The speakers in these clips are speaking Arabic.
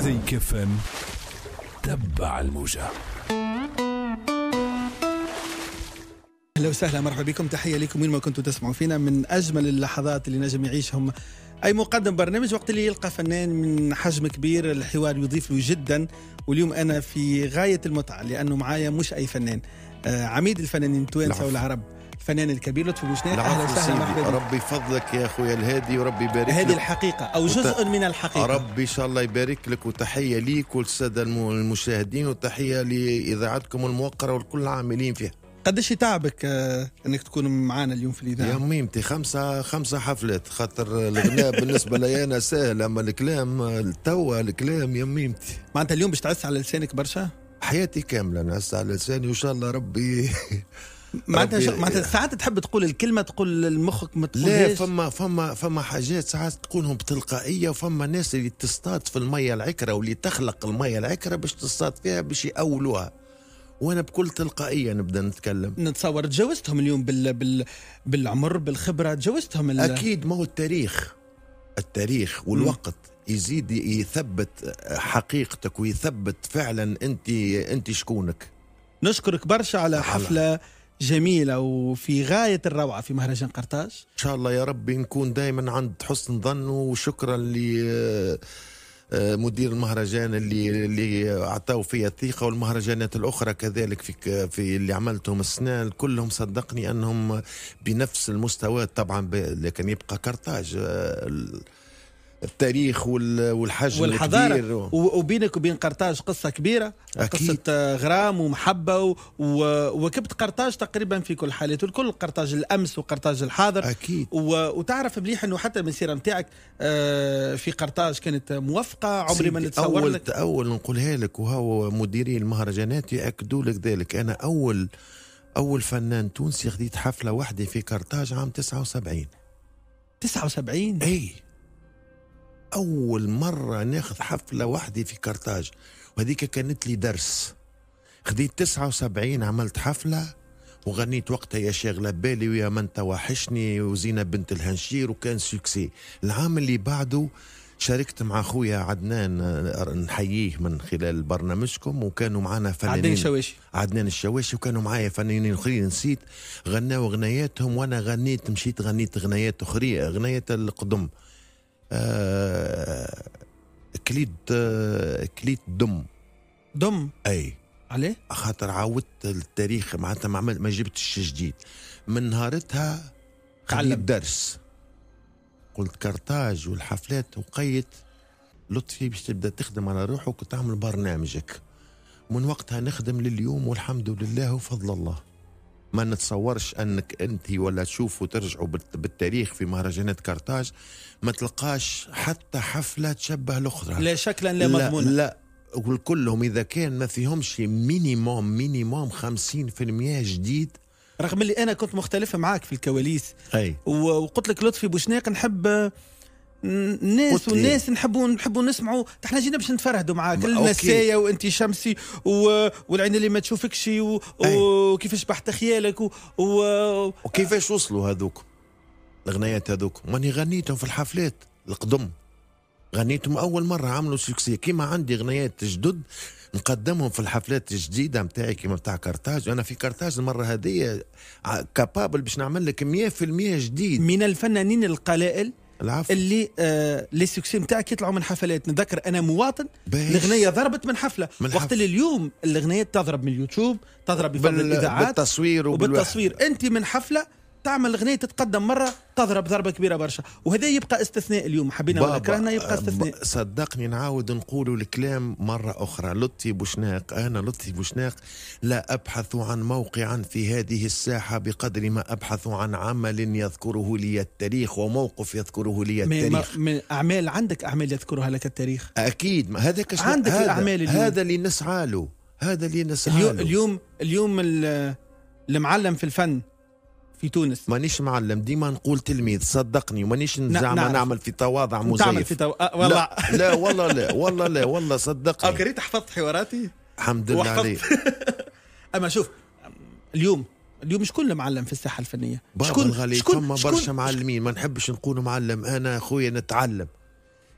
زي كفن تبع الموجه اهلا وسهلا مرحبا بكم تحيه لكم وين ما كنتم تسمعوا فينا من اجمل اللحظات اللي نجم يعيشهم اي مقدم برنامج وقت اللي يلقى فنان من حجم كبير الحوار يضيف له جدا واليوم انا في غايه المتعه لانه معايا مش اي فنان آه، عميد الفنانين التوانسه والعرب الفنان الكبير لطفي بوشناك اهلا وسهلا مرحبا ربي يفضلك يا اخويا الهادي وربي يبارك لك هذه الحقيقه او جزء من الحقيقه ربي ان شاء الله يبارك لك وتحيه ليك وللساده المشاهدين وتحيه لاذاعتكم الموقره ولكل العاملين فيها قداش تعبك آه، انك تكون معانا اليوم في الاذاعه؟ يا ميمتي خمسه خمسه حفلات خاطر الغناء بالنسبه لي انا سهل اما الكلام توا الكلام يا ميمتي معناتها اليوم باش تعس على لسانك برشا؟ حياتي كامله نعس على لساني وان شاء الله ربي معناتها معناتها ساعات تحب تقول الكلمه تقول لمخك ما تقول لا فما فما فما حاجات ساعات تكونهم بتلقائيه وفما ناس اللي تصطاد في الميه العكره واللي تخلق الميه العكره باش تصطاد فيها باش يأولوها وانا بكل تلقائيه نبدا نتكلم نتصور تجاوزتهم اليوم بال... بال... بالعمر بالخبره تجاوزتهم اكيد ما هو التاريخ التاريخ والوقت م. يزيد يثبت حقيقتك ويثبت فعلا انت انت شكونك نشكرك برشا على حفله جميلة وفي غاية الروعة في مهرجان قرطاج إن شاء الله يا رب نكون دائما عند حسن ظن وشكرا لمدير آه، آه، مدير المهرجان اللي اللي اعطاو فيا الثقه والمهرجانات الاخرى كذلك في في اللي عملتهم السنه كلهم صدقني انهم بنفس المستوى طبعا لكن يبقى قرطاج آه، التاريخ والحجم والحضارة الكبير و... وبينك وبين قرطاج قصة كبيرة أكيد. قصة آه، غرام ومحبة و... وكبت قرطاج تقريبا في كل حالات الكل قرطاج الأمس وقرطاج الحاضر أكيد و... وتعرف مليح أنه حتى المسيرة نتاعك آه، في قرطاج كانت موفقة عمري ما نتصور أول لك أول نقولها لك وهو مديري المهرجانات يأكدوا لك ذلك أنا أول أول فنان تونسي خديت حفلة واحدة في قرطاج عام 79 79 أي أول مرة ناخذ حفلة وحدي في كارتاج وهذيك كانت لي درس خذيت 79 عملت حفلة وغنيت وقتها يا شاغلة بالي ويا من توحشني وزينة بنت الهنشير وكان سوكسي العام اللي بعده شاركت مع خويا عدنان آه، نحييه من خلال برنامجكم وكانوا معنا فنانين عدنان الشواشي عدنان الشواشي وكانوا معايا فنانين اخرين نسيت غناوا غناياتهم وانا غنيت مشيت غنيت غنايات اخرى غنايات القدم آه، كليت آه، كليت دم دم اي عليه خاطر عاودت التاريخ معناتها ما عملت ما جبتش جديد من نهارتها خليت درس قلت كرتاج والحفلات وقيت لطفي باش تبدا تخدم على روحك وتعمل برنامجك من وقتها نخدم لليوم والحمد لله وفضل الله ما نتصورش انك انت ولا تشوفوا ترجعوا بالتاريخ في مهرجانات كارتاج ما تلقاش حتى حفله تشبه الاخرى لا شكلا لا مضمونا لا, لا وكلهم اذا كان ما فيهمش مينيموم مينيموم 50% جديد رغم اللي انا كنت مختلفه معاك في الكواليس اي وقلت لك لطفي بوشناق نحب الناس والناس إيه؟ نحبوا نحبوا نسمعوا احنا جينا باش نتفرهدوا معاك النسايه وانت شمسي و... والعين اللي ما تشوفكش و... وكيفاش بحت خيالك و... و... وكيفاش وصلوا هذوك الاغنيات هذوك ماني غنيتهم في الحفلات القدم غنيتهم اول مره عملوا سكسي كيما عندي اغنيات جدد نقدمهم في الحفلات الجديده نتاعي كيما نتاع كارتاج انا في كارتاج المره هذه كابابل باش نعمل لك 100% جديد من الفنانين القلائل العفو اللي آه لي سوكسي نتاعك يطلعوا من حفلات نذكر انا مواطن الاغنيه ضربت من حفله من وقت اللي اليوم الاغنيه تضرب من اليوتيوب تضرب بفضل الاذاعات بالتصوير وبالتصوير انت من حفله تعمل غنية تتقدم مره تضرب ضربه كبيره برشا وهذا يبقى استثناء اليوم حبينا ولا كرهنا يبقى استثناء صدقني نعاود نقول الكلام مره اخرى لطي بوشناق انا لطي بوشناق لا ابحث عن موقع في هذه الساحه بقدر ما ابحث عن عمل يذكره لي التاريخ وموقف يذكره لي التاريخ من اعمال عندك اعمال يذكرها لك التاريخ اكيد هذاك عندك هذا الاعمال اليوم. هذا اللي نسعى له هذا اللي نسعى له اليوم, اليوم المعلم في الفن في تونس مانيش معلم ديما نقول تلميذ صدقني ومانيش زعما نعمل في تواضع مزيف في تو... أه والله لا, لا والله لا والله لا والله صدقني اوكي ريت حفظت حواراتي الحمد لله عليك اما شوف اليوم اليوم شكون المعلم في الساحه الفنيه شكون غالي ثم برشا معلمين ما نحبش نقول معلم انا اخويا نتعلم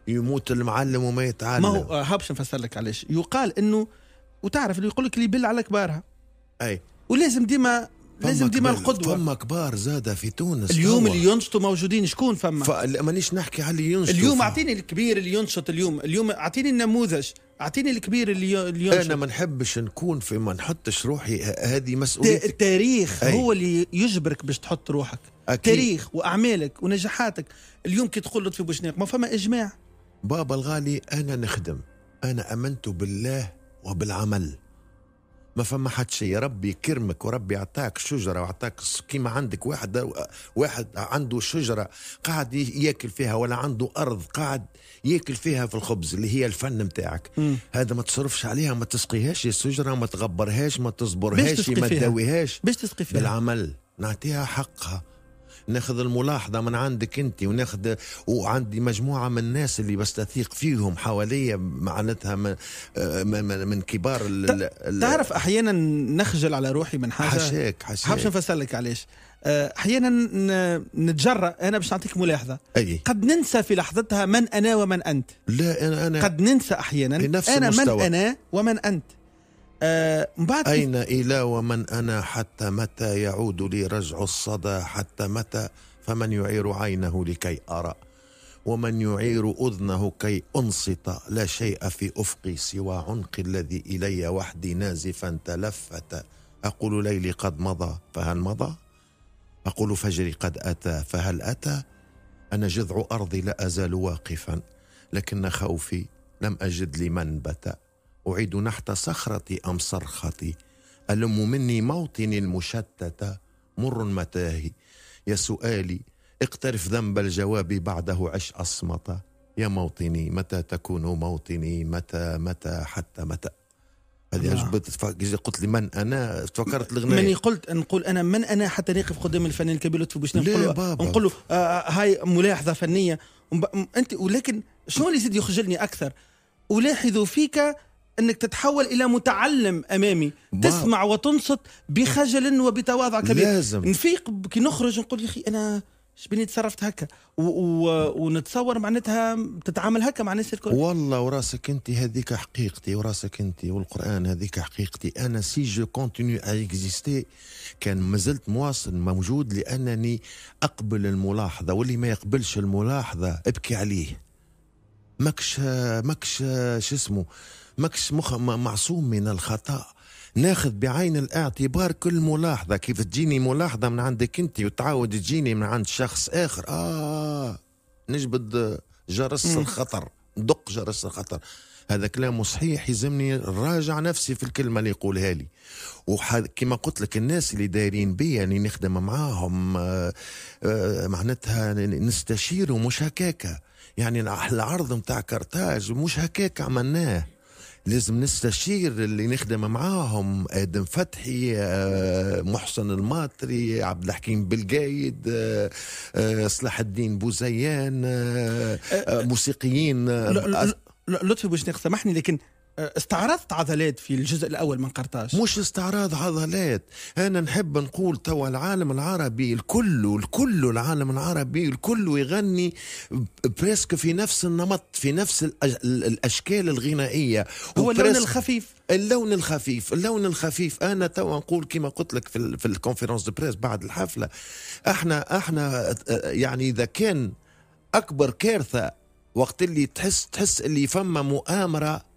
يموت المعلم وما يتعلم ما هو آه، هابش نفسر لك علاش يقال انه وتعرف اللي يقول لك اللي يبل على كبارها اي ولازم ديما لازم ديما القدوه فما كبار زاده في تونس اليوم اللي ينشطوا موجودين شكون فما مانيش نحكي على اللي ينشطوا اليوم اعطيني الكبير اللي ينشط اليوم اليوم اعطيني النموذج اعطيني الكبير اللي ينشط انا ما نحبش نكون في ما نحطش روحي هذه مسؤوليه التاريخ أي. هو اللي يجبرك باش تحط روحك أكيد. تاريخ واعمالك ونجاحاتك اليوم كي تقول لطفي بوشناق ما فما اجماع بابا الغالي انا نخدم انا امنت بالله وبالعمل ما فما حد شيء ربي كرمك وربي عطاك شجره وعطاك كيما عندك واحد واحد عنده شجره قاعد ياكل فيها ولا عنده ارض قاعد ياكل فيها في الخبز اللي هي الفن نتاعك هذا ما تصرفش عليها ما تسقيهاش يا شجرة ما تغبرهاش ما تصبرهاش ما تداويهاش باش تسقي فيها بالعمل نعطيها حقها ناخذ الملاحظه من عندك انت وناخذ وعندي مجموعه من الناس اللي بستثيق فيهم حواليا معناتها من, من, كبار ال تعرف احيانا نخجل على روحي من حاجه حشاك حشاك نفسر لك علاش آه، احيانا نتجرأ انا باش نعطيك ملاحظه أي. قد ننسى في لحظتها من انا ومن انت لا انا انا قد ننسى احيانا انا المستوى. من انا ومن انت آه بعد أين إلى ومن أنا حتى متى يعود لي رجع الصدى حتى متى فمن يعير عينه لكي أرى ومن يعير أذنه كي أنصت لا شيء في أفقي سوى عنقي الذي إلي وحدي نازفا تلفت أقول ليلي قد مضى فهل مضى أقول فجري قد أتى فهل أتى أنا جذع أرضي لا أزال واقفا لكن خوفي لم أجد لمن بتأ أعيد نحت صخرة أم صرختي ألم مني موطني المشتتة مر متاهي يا سؤالي اقترف ذنب الجواب بعده عش أصمت يا موطني متى تكون موطني متى متى حتى متى هذه عجبت نعم. قلت لي من انا تفكرت الغناء ماني قلت نقول انا من انا حتى نقف قدام الفنان الكبير لطفي باش نقول نقول له آه هاي ملاحظه فنيه انت ولكن شنو اللي يزيد يخجلني اكثر الاحظ فيك انك تتحول الى متعلم امامي واو. تسمع وتنصت بخجل وبتواضع كبير لازم نفيق كي نخرج نقول يا اخي انا شبيني تصرفت هكا و... و... ونتصور معناتها تتعامل هكا مع الناس الكل والله وراسك انت هذيك حقيقتي وراسك انت والقران هذيك حقيقتي انا سي جو كونتينيو ا اكزيستي كان مازلت مواصل موجود لانني اقبل الملاحظه واللي ما يقبلش الملاحظه ابكي عليه ماكش ماكش شو اسمه ماكش مخ معصوم من الخطأ ناخذ بعين الاعتبار كل ملاحظة كيف تجيني ملاحظة من عندك انت وتعاود تجيني من عند شخص آخر آه نجبد جرس الخطر ندق جرس الخطر هذا كلامه صحيح يلزمني نراجع نفسي في الكلمة اللي يقولها لي وكما قلت لك الناس اللي دايرين بيا اللي يعني نخدم معاهم آآ آه، آآ آه، معناتها نستشير ومش هكاكة يعني العرض نتاع كرتاج مش هكاك عملناه لازم نستشير اللي نخدم معاهم آدم فتحي آه، محسن الماطري عبد الحكيم بالقايد آه، آه، صلاح الدين بوزيان موسيقيين لطفي باش سامحني لكن استعرضت عضلات في الجزء الاول من قرطاج مش استعراض عضلات انا نحب نقول توا العالم العربي الكل الكل العالم العربي الكل يغني بريسك في نفس النمط في نفس الاشكال الغنائيه هو اللون الخفيف اللون الخفيف اللون الخفيف انا توا نقول كما قلت لك في, في الكونفرنس دو بريس بعد الحفله احنا احنا يعني اذا كان اكبر كارثه وقت اللي تحس تحس اللي فما مؤامره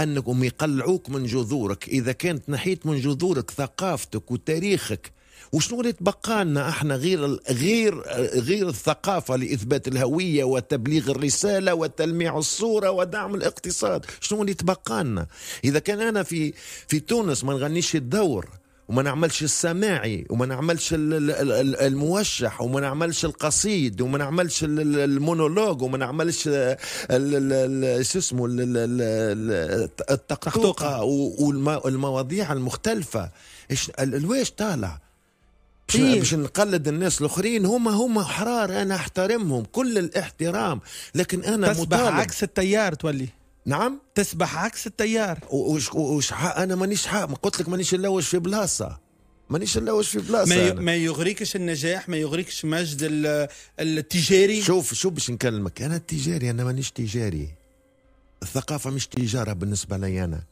أنهم يقلعوك من جذورك إذا كانت نحيت من جذورك ثقافتك وتاريخك وشنو اللي تبقى لنا احنا غير غير غير الثقافه لاثبات الهويه وتبليغ الرساله وتلميع الصوره ودعم الاقتصاد، شنو اللي تبقى لنا؟ اذا كان انا في في تونس ما نغنيش الدور وما نعملش السماعي وما نعملش الموشح وما نعملش القصيد وما نعملش المونولوج وما نعملش شو اسمه التقطوقة والمواضيع المختلفه ايش الواش طالع باش نقلد الناس الاخرين هما هما حرار انا احترمهم كل الاحترام لكن انا مطالب. عكس التيار تولي نعم تسبح عكس التيار وش وش حق انا مانيش حق ما قلت لك مانيش نلوج في بلاصه مانيش نلوج في بلاصه ما, ما يغريكش النجاح ما يغريكش مجد التجاري شوف شو باش نكلمك انا التجاري انا مانيش تجاري الثقافه مش تجاره بالنسبه لي انا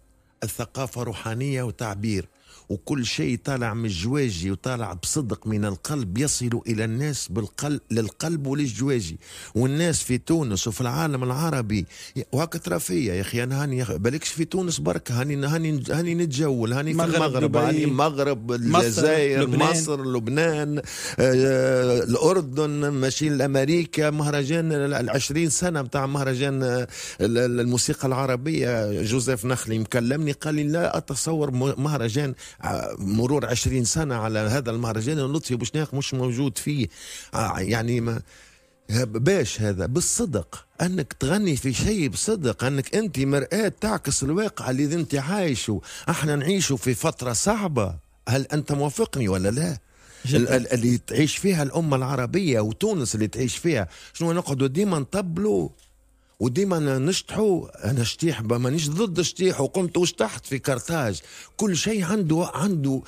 الثقافه روحانيه وتعبير وكل شيء طالع من الجواجي وطالع بصدق من القلب يصل إلى الناس بالقلب للقلب وللجواجي والناس في تونس وفي العالم العربي وهكا ترافية يا أخي أنا هاني بالكش في تونس برك هاني هاني هاني نتجول هاني في المغرب هاني المغرب الجزائر لبنان. مصر لبنان آه الأردن ماشيين لأمريكا مهرجان العشرين سنة بتاع مهرجان آه، الموسيقى العربية جوزيف نخلي مكلمني قال لي لا أتصور مهرجان مرور عشرين سنة على هذا المهرجان لطفي بوشناق مش موجود فيه آه، يعني ما باش هذا بالصدق انك تغني في شيء بصدق انك انت مرآة تعكس الواقع اللي انت عايشه احنا نعيشه في فترة صعبة هل انت موافقني ولا لا؟ اللي تعيش فيها الأمة العربية وتونس اللي تعيش فيها شنو نقعدوا ديما نطبلوا وديما نشطحوا انا شطيح مانيش ضد شطيح وقمت وشطحت في كرتاج كل شيء عنده عنده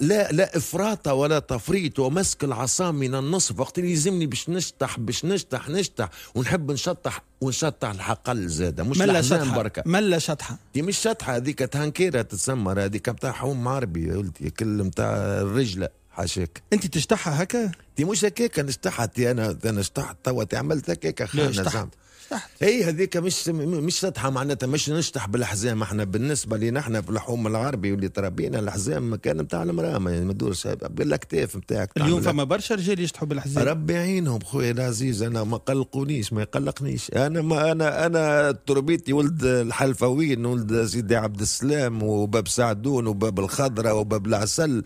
لا لا افراط ولا تفريط ومسك العصا من النصف وقت اللي يلزمني باش نشطح باش نشطح نشطح ونحب نشطح ونشطح الحقل زادة مش ملا شطحة بركة ملا شطحة دي مش شطحة هذيك تهنكيرة تتسمى هذيك بتاع حوم عربي يا كل نتاع الرجلة حاشاك انت تشطحها هكا؟ دي مش هكاك نشطحها انا انا شطحت توا عملت هكاك خلينا زعمت شطحت اي هذيك مش مش سطحه معناتها مش نشطح بالحزام احنا بالنسبه لنا احنا في اللحوم العربي واللي تربينا الحزام مكان نتاع المراه يعني ما تدورش بالاكتاف نتاعك اليوم فما برشا رجال يشطحوا بالحزام ربي يعينهم خويا العزيز انا ما قلقونيش ما يقلقنيش انا ما انا انا تربيتي ولد الحلفاويين ولد سيدي عبد السلام وباب سعدون وباب الخضره وباب العسل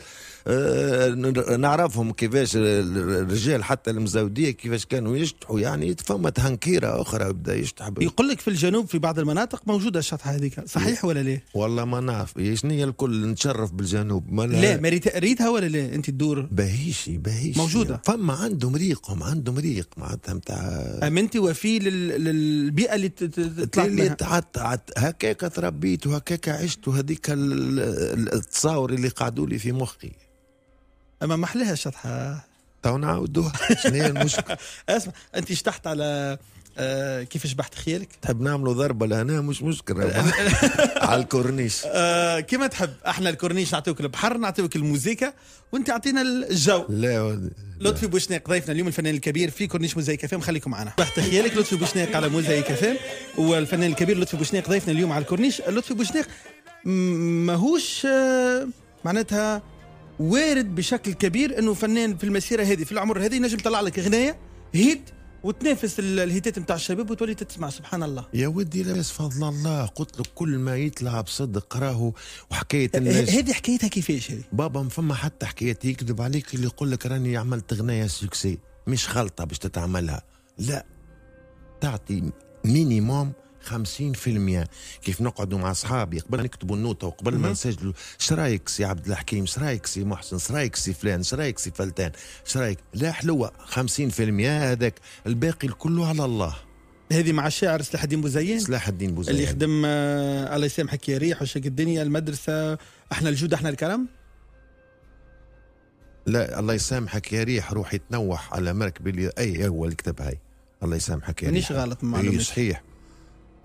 أه نعرفهم كيفاش الرجال حتى المزوديه كيفاش كانوا يشطحوا يعني فما تهنكيره اخرى يبدا يشتحب يقول لك في الجنوب في بعض المناطق موجوده الشطحه هذيك صحيح ولا ليه؟ والله ما نعرف إيه، شنو هي الكل نتشرف بالجنوب ما لا ما ريتها ولا لا انت تدور بهيشي بهيشي موجوده فما عندهم ريقهم عندهم ريق معناتها نتاع امنتي وفي لل... للبيئه اللي تطلع اللي تعت... هكاك تربيت وهكاك عشت وهذيك التصاور اللي قعدوا لي في مخي اما ما احلاها الشطحه تو نعاودوها شنو هي المشكله اسمع انت شطحت على آه كيفاش بحت خيالك؟ تحب نعملوا ضربه لهنا مش مشكله على الكورنيش آه كما تحب احنا الكورنيش نعطيوك البحر نعطيوك الموزيكا وانت اعطينا الجو لا لطفي بوشناق ضيفنا اليوم الفنان الكبير في كورنيش موزيكا فام خليكم معنا بحت خيالك لطفي بوشناق على موزيكا فام والفنان الكبير لطفي بوشناق ضيفنا اليوم على الكورنيش لطفي بوشناق ماهوش آه، معناتها وارد بشكل كبير انه فنان في المسيره هذه في العمر هذه نجم طلع لك اغنيه هيت وتنافس الهيتات نتاع الشباب وتولي تسمع سبحان الله يا ودي لاباس فضل الله قلت لك كل ما يطلع بصدق راهو وحكايه الناس هذه حكايتها كيفاش هذه بابا ما فما حتى حكايه يكذب عليك اللي يقول لك راني عملت غنايه سوكسي مش غلطه باش تتعملها لا تعطي مينيموم 50% كيف نقعدوا مع اصحابي قبل نكتبوا النوتة وقبل ما نسجلوا شرايك سي عبد الحكيم شرايك سي محسن شرايك سي فلان شرايك سي فلتان شرايك لا حلوة 50% هذاك الباقي الكل على الله هذه مع الشاعر سلاح الدين بوزيان سلاح الدين بوزيان اللي يخدم آه الله يسامحك يا ريح وشك الدنيا المدرسة احنا الجود احنا الكرم لا الله يسامحك يا ريح روحي تنوح على مركب اللي اي هو اللي كتب هاي الله يسامحك يا ريح مانيش غلط معلومة أيوة، صحيح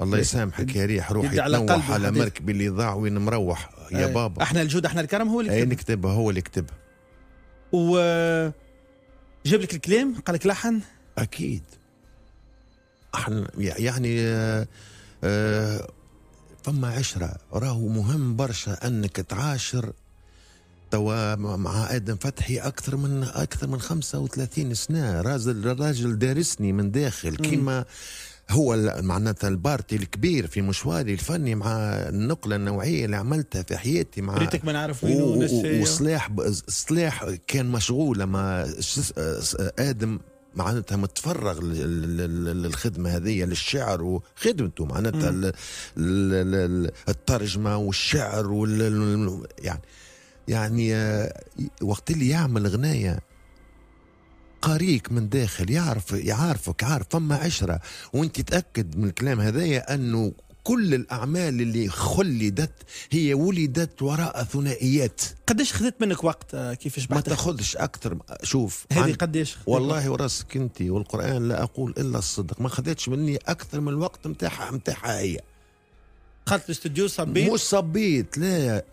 الله إيه. يسامحك يا ريح روحي على تنوح على مركبي اللي ضاع وين مروح يا أي. بابا احنا الجود احنا الكرم هو اللي إيه، كتبها اي نكتبها هو اللي كتبها و جاب لك الكلام قال لك لحن اكيد احنا يعني آه آه فما عشرة راهو مهم برشا انك تعاشر توا مع ادم فتحي اكثر من اكثر من 35 سنه راجل راجل دارسني من داخل كيما هو معناتها البارتي الكبير في مشواري الفني مع النقله النوعيه اللي عملتها في حياتي مع ريتك ما نعرف وين و... و... وصلاح ب... صلاح كان مشغول لما ادم معناتها متفرغ للخدمه هذه للشعر وخدمته معناتها الترجمه والشعر وال يعني يعني آه، وقت اللي يعمل غنايه قاريك من داخل يعرف يعرفك عارف فما عشره وانت تاكد من الكلام هذايا انه كل الاعمال اللي خلدت هي ولدت وراء ثنائيات قديش خذت منك وقت آه، كيفاش ما تاخذش اكثر شوف هذه قديش والله وراسك انت والقران لا اقول الا الصدق ما خذتش مني اكثر من الوقت نتاعها نتاعها هي خلت الاستوديو صبيت مش صبيت لا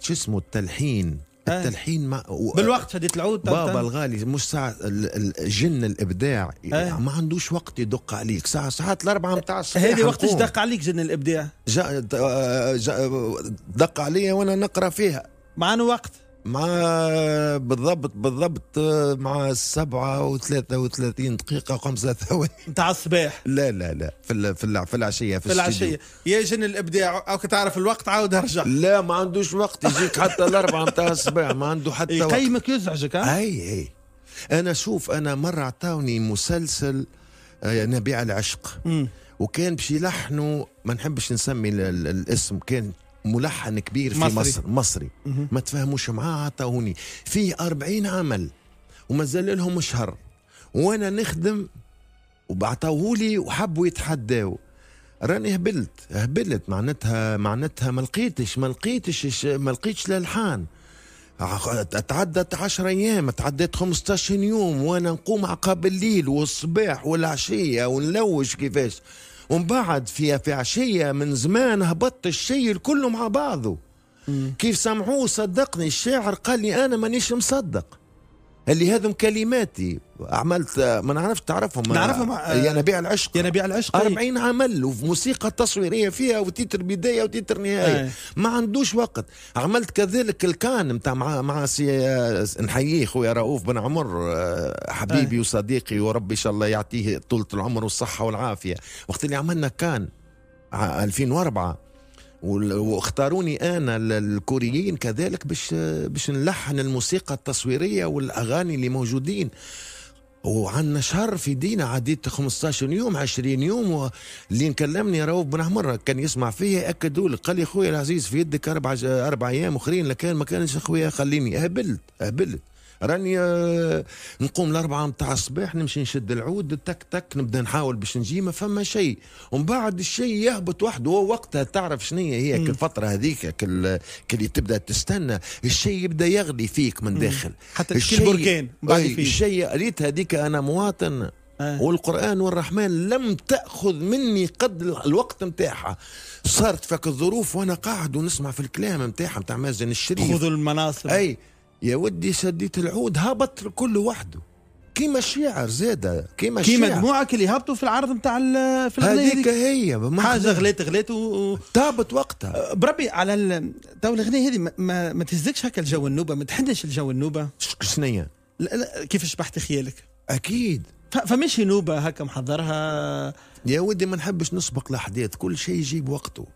شو اسمه التلحين آه. التلحين ما و... بالوقت فديت العود بابا الغالي مش ساعة جن الابداع آه. ما عندوش وقت يدق عليك ساعة ساعات الاربعة نتاع الصباح هذه وقتاش دق عليك جن الابداع جا... آه، جا... دق عليا وانا نقرا فيها معانا وقت مع بالضبط بالضبط مع سبعة وثلاثة وثلاثين دقيقة وخمسة ثواني نتاع الصباح لا لا لا في في, في العشية في, في العشية يجن الإبداع أو تعرف الوقت عاود رجع لا ما عندوش وقت يجيك حتى الأربعة نتاع الصباح ما عنده حتى يقيمك إيه، وقت يقيمك يزعجك أي أي أنا شوف أنا مرة عطاوني مسلسل آه، نبيع العشق م. وكان باش يلحنوا ما نحبش نسمي الاسم كان ملحن كبير في مصر مصري ما تفهموش معاه حتى هوني فيه أربعين عمل ومازال لهم شهر وانا نخدم وبعطاهولي وحبوا يتحداو راني هبلت هبلت معناتها معناتها ما لقيتش ما لقيتش ما لقيتش الالحان تعدت 10 ايام تعدت 15 يوم وانا نقوم عقاب الليل والصباح والعشيه ونلوج كيفاش ومن بعد في في عشيه من زمان هبط الشيء الكل مع بعضه كيف سمعوه صدقني الشاعر قال لي انا مانيش مصدق اللي هذم كلماتي عملت ما نعرفش تعرفهم نعرفهم آه، يا نبيع العشق يا نبيع العشق 40 عمل وموسيقى تصويريه فيها وتيتر بدايه وتيتر نهايه ايه؟ ما عندوش وقت عملت كذلك الكان نتاع مع مع سي آه، نحييه خويا رؤوف بن عمر آه، حبيبي ايه؟ وصديقي وربي ان شاء الله يعطيه طولة العمر والصحه والعافيه وقت اللي عملنا كان 2004 واختاروني انا الكوريين كذلك باش باش نلحن الموسيقى التصويريه والاغاني اللي موجودين وعندنا شهر في دينا عديت 15 يوم 20 يوم اللي نكلمني راهو بن عمر كان يسمع فيا اكدوا لي قال لي خويا العزيز في يدك اربع اربع ايام اخرين لكان ما كانش خويا خليني هبلت هبلت راني آه، نقوم الأربعة متاع الصباح نمشي نشد العود تك تك نبدا نحاول باش نجي ما فما شيء ومن بعد الشيء يهبط وحده وقتها تعرف شنية هي هي الفترة هذيك كل اللي تبدا تستنى الشيء يبدا يغلي فيك من داخل حتى الشيء الشيء قريت هذيك أنا مواطن آه. والقرآن والرحمن لم تأخذ مني قد الوقت متاعها صارت فك الظروف وأنا قاعد ونسمع في الكلام متاعها متاع مازن الشريف خذوا المناصب أي يا ودي شديت العود هبط كله وحده كيما الشعر زاده كيما الشعر كيما مجموعك اللي هبطوا في العرض نتاع في هذيك هي حاجه غلات غلات و... تهبط وقتها أه، أه، بربي على ال... تو الاغنيه هذه ما, ما, ما تهزكش هكا الجو النوبه ما تحدش الجو النوبه شنيا كيف شبحت خيالك اكيد فماشي نوبه هكا محضرها يا ودي ما نحبش نسبق الاحداث كل شيء يجيب وقته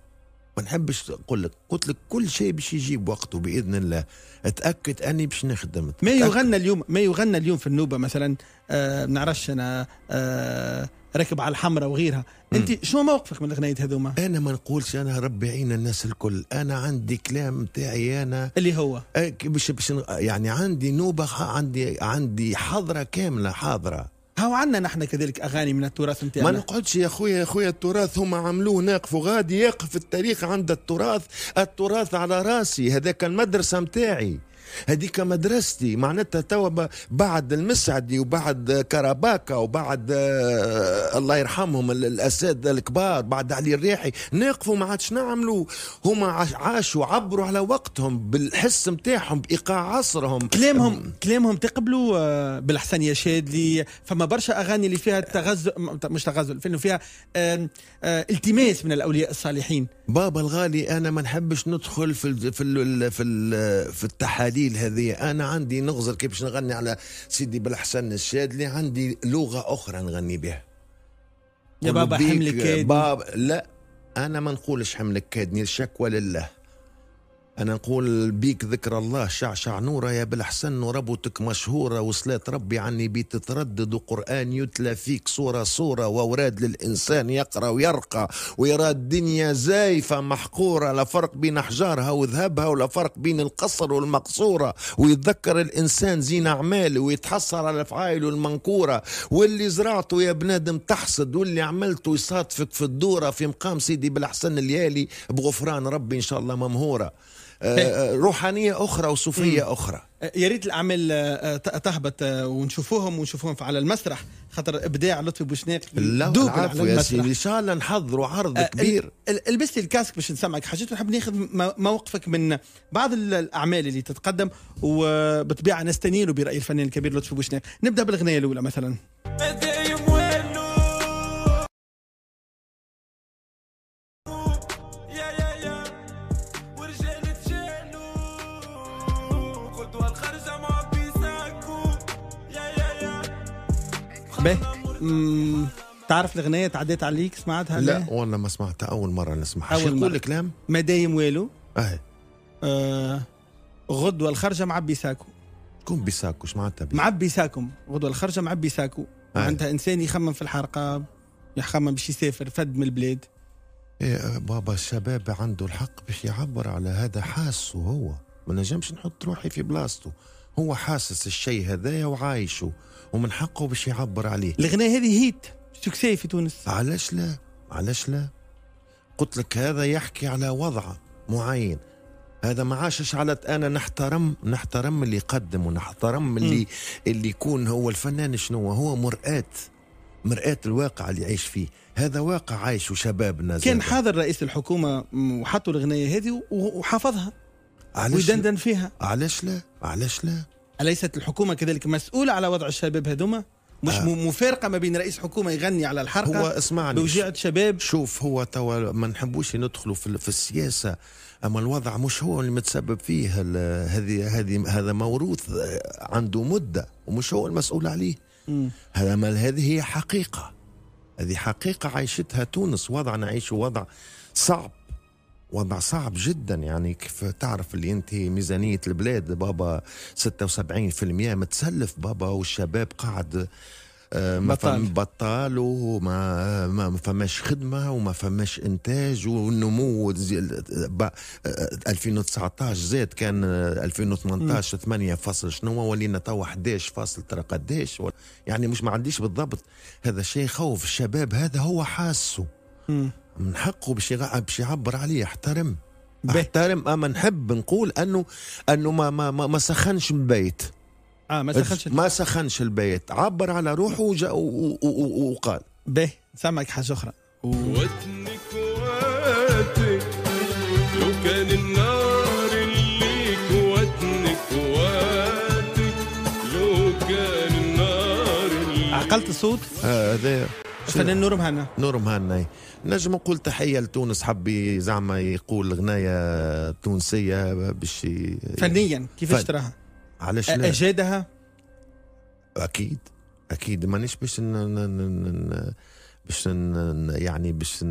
ما نحبش نقول لك قلت لك كل شيء باش يجيب وقته باذن الله اتاكد اني باش نخدم ما يغنى اليوم ما يغنى اليوم في النوبه مثلا آه نعرفش انا آه راكب على الحمراء وغيرها انت شنو موقفك من الاغنيه هذوما انا ما نقولش انا ربي يعين الناس الكل انا عندي كلام تاعي انا اللي هو آه، باش باش يعني عندي نوبه عندي عندي حضره كامله حاضره هاو عندنا نحن كذلك اغاني من التراث نتاعنا ما نقعدش يا خويا يا خويا التراث هما عملوه ناقف غادي يقف التاريخ عند التراث التراث على راسي هذاك المدرسه نتاعي هذيك مدرستي معناتها توا بعد المسعدي وبعد كرباكا وبعد آه، الله يرحمهم الاساتذه الكبار بعد علي الريحي ناقفوا ما عادش نعملوا هما عاشوا عبروا على وقتهم بالحس نتاعهم بايقاع عصرهم كلامهم كلامهم تقبلوا آه، بالحسن يا شادلي فما برشا اغاني اللي فيها تغزل مش تغزل انه فيها آه، التماس من الاولياء الصالحين بابا الغالي انا ما نحبش ندخل في الـ في الـ في, الـ في التحاليل التحاليل هذه انا عندي نغزر كيفاش نغني على سيدي بالحسن الشادلي عندي لغه اخرى نغني بها يا بابا حملك كادني باب لا انا ما نقولش حملك كادني الشكوى لله أنا نقول بيك ذكر الله شعشع نورة يا بالحسن وربوتك مشهورة وصلات ربي عني بتتردد وقرآن يتلى فيك صورة صورة وأوراد للإنسان يقرأ ويرقى ويرى الدنيا زايفة محقورة لا فرق بين أحجارها وذهبها ولا فرق بين القصر والمقصورة ويتذكر الإنسان زين أعماله ويتحسر على أفعاله المنكورة واللي زرعته يا بنادم تحصد واللي عملته يصادفك في الدورة في مقام سيدي بالحسن الليالي بغفران ربي إن شاء الله ممهورة آه، آه، روحانيه اخرى وصوفيه اخرى آه، يا ريت الاعمال تهبط ونشوفوهم ونشوفوهم على المسرح خاطر ابداع لطفي بوشناق دوب على المسرح ان شاء الله نحضروا عرض كبير البستي الكاسك باش نسمعك حاجات ونحب ناخذ موقفك من بعض الاعمال اللي تتقدم وبطبيعة نستنيروا براي الفنان الكبير لطفي بوشناق نبدا بالغنايه الاولى مثلا به تعرف الغنية تعديت عليك سمعتها لا والله ما سمعتها اول مره نسمعها اول مرة. الكلام ما دايم والو اه, غدوه الخرجه مع بيساكو شكون بيساكو بي. مع بيساكو غدوه الخرجه مع بيساكو آه. معناتها انسان يخمم في الحرقه يخمم باش يسافر فد من البلاد إيه بابا الشباب عنده الحق باش يعبر على هذا حاسه هو ما نجمش نحط روحي في بلاصته هو حاسس الشيء هذايا وعايشه ومن حقه باش يعبر عليه الغناء هذه هيت سكسي في تونس علاش لا علاش لا قلت لك هذا يحكي على وضع معين هذا ما عاشش على انا نحترم نحترم اللي يقدم ونحترم اللي م. اللي يكون هو الفنان شنو هو مرآة مرآة الواقع اللي يعيش فيه هذا واقع عايشه شبابنا كان حاضر رئيس الحكومه وحطوا الغناية هذه وحفظها ويدندن فيها علاش لا علاش لا أليست الحكومة كذلك مسؤولة على وضع الشباب هذوما مش آه. مفارقة ما بين رئيس حكومة يغني على الحرقة هو اسمعني بوجيعة شباب شوف هو توا ما نحبوش ندخلوا في, في السياسة أما الوضع مش هو اللي متسبب فيه هذه هذه هذا موروث عنده مدة ومش هو المسؤول عليه هذا ما هذه هي حقيقة هذه حقيقة عايشتها تونس وضع نعيشه وضع صعب وضع صعب جدا يعني كيف تعرف اللي انت ميزانيه البلاد بابا 76% متسلف بابا والشباب قاعد آه، ما بطال بطال وما ما فماش خدمه وما فماش انتاج والنمو 2019 آه، زاد كان 2018 8 فاصل شنو ولينا توا 11 فاصل ترى قداش يعني مش ما عنديش بالضبط هذا الشيء خوف الشباب هذا هو حاسه من حقه باش باش يعبر عليه يحترم احترم اما آه، نحب نقول انه انه ما ما ما, ما سخنش من بيت اه ما سخنش ما سخنش البيت عبر على روحه وجا وقال به سامعك حاجه اخرى وتني كواتك لو كان النار اللي لو كان النار اللي عقلت الصوت؟ اه هذا فنان نور مهنا نور مهنا نجم نقول تحيه لتونس حبي زعما يقول غنايه تونسيه باش فنيا كيفاش فن. تراها؟ علاش اجادها؟ اكيد اكيد مانيش باش باش يعني باش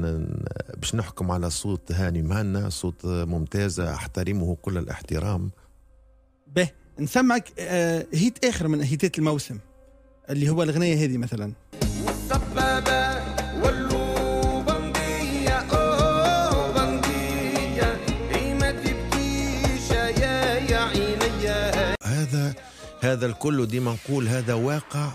باش نحكم على صوت هاني مهنا صوت ممتاز احترمه كل الاحترام به نسمعك آه، هيت اخر من هيتات الموسم اللي هو الغنية هذه مثلا هذا هذا الكل ديما نقول هذا واقع